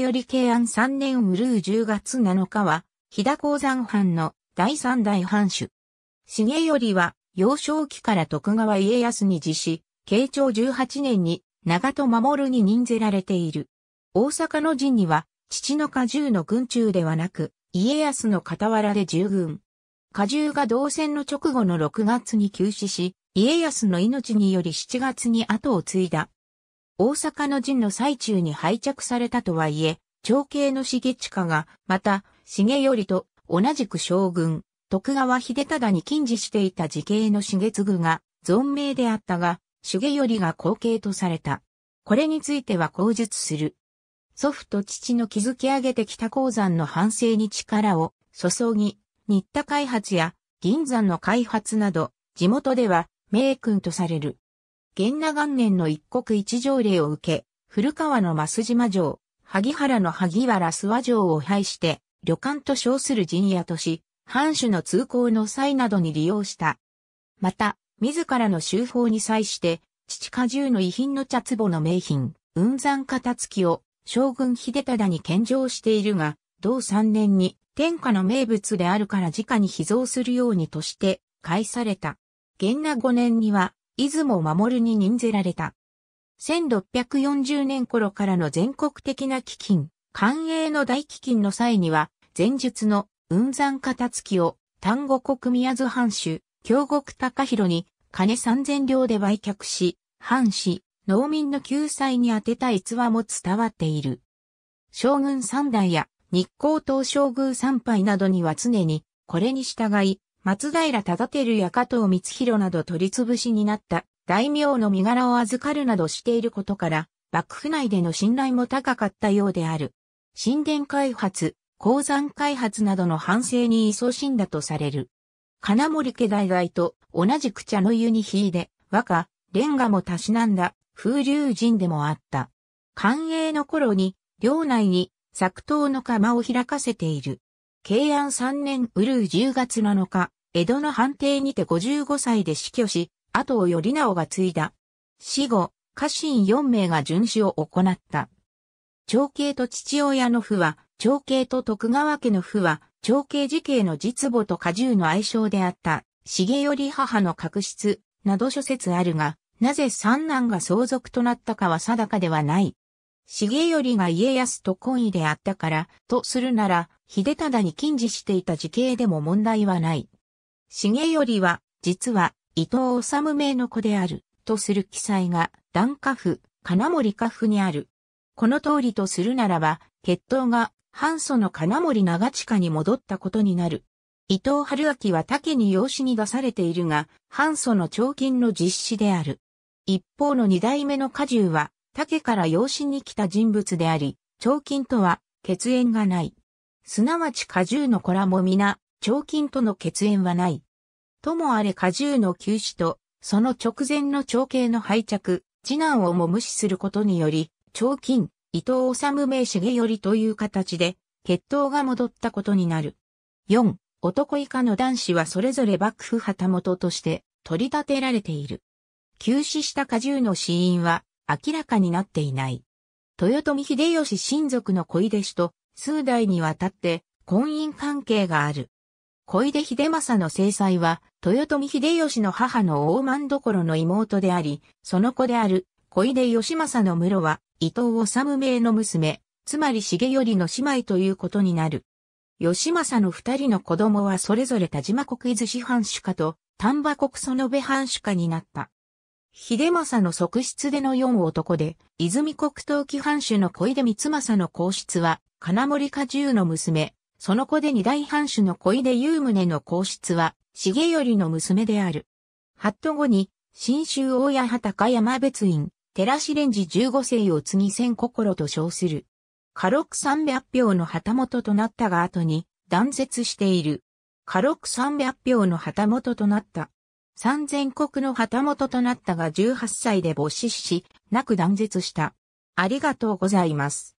より慶安3年ウルー10月7日は、飛騨鉱山藩の第三代藩主。重頼は、幼少期から徳川家康に自死、慶長18年に長戸守に任ぜられている。大阪の陣には、父の家重の軍中ではなく、家康の傍らで従軍。家重が同戦の直後の6月に急死し、家康の命により7月に後を継いだ大阪の陣の最中に廃着されたとはいえ、長兄の重親が、また、重頼と同じく将軍、徳川秀忠に近似していた時系の重次が、存命であったが、重頼が後継とされた。これについては口述する。祖父と父の築き上げてきた鉱山の反省に力を注ぎ、新田開発や銀山の開発など、地元では名君とされる。元那元年の一国一条例を受け、古川の増島城、萩原の萩原諏訪城を廃して、旅館と称する陣屋とし、藩主の通行の際などに利用した。また、自らの修法に際して、父家中の遺品の茶壺の名品、雲山片付を将軍秀忠に献上しているが、同三年に天下の名物であるから直に秘蔵するようにとして、返された。元那五年には、出雲守に任ぜられた。1640年頃からの全国的な飢饉、官営の大飢饉の際には、前述の雲山片付を丹後国宮津藩主、京極高広に金三千両で売却し、藩士、農民の救済に充てた逸話も伝わっている。将軍三代や日光東照宮参拝などには常にこれに従い、松平忠輝や加藤光弘など取り潰しになった大名の身柄を預かるなどしていることから、幕府内での信頼も高かったようである。神殿開発、鉱山開発などの反省に勤しんだとされる。金森家代々と同じく茶の湯にいで、和歌、レンガもたしなんだ風流人でもあった。寛永の頃に、領内に作刀の窯を開かせている。慶安3年ウルー10月7日、江戸の判定にて55歳で死去し、後を頼直が継いだ。死後、家臣4名が巡視を行った。長兄と父親の父は、長兄と徳川家の父は、長兄時兄の実母と家重の愛称であった、重頼母の確執、など諸説あるが、なぜ三男が相続となったかは定かではない。重頼が家康と懇意であったから、とするなら、秀忠に禁止していた時系でも問題はない。重頼は、実は、伊藤治名の子である、とする記載が、段下府、金森下府にある。この通りとするならば、血統が、半祖の金森長近に戻ったことになる。伊藤春明は竹に養子に出されているが、半祖の長金の実施である。一方の二代目の家重は、竹から養子に来た人物であり、長金とは血縁がない。すなわち果汁の子らも皆、長菌との血縁はない。ともあれ果汁の休止と、その直前の長兄の廃着、次男をも無視することにより、長菌、伊藤治名重りという形で、血統が戻ったことになる。四、男以下の男子はそれぞれ幕府旗本として取り立てられている。休止した果汁の死因は明らかになっていない。豊臣秀吉親族の恋弟子と数代にわたって婚姻関係がある。小出秀政の正妻は、豊臣秀吉の母の大満所の妹であり、その子である小出義政の室は、伊藤治名の娘、つまり重頼の姉妹ということになる。義政の二人の子供はそれぞれ田島国伊豆市藩主家と丹波国園部藩主家になった。秀政の側室での四男で、泉国東紀藩主の小出光政の皇室は、金森家重の娘、その子で二大藩主の小出雄宗の皇室は、重頼の娘である。ハット後に、新州大谷畑山別院、寺師蓮寺十五世を継ぎ千心と称する。家禄三百票の旗本となったが後に断絶している。家禄三百票の旗本となった。三千国の旗本となったが18歳で没死し、なく断絶した。ありがとうございます。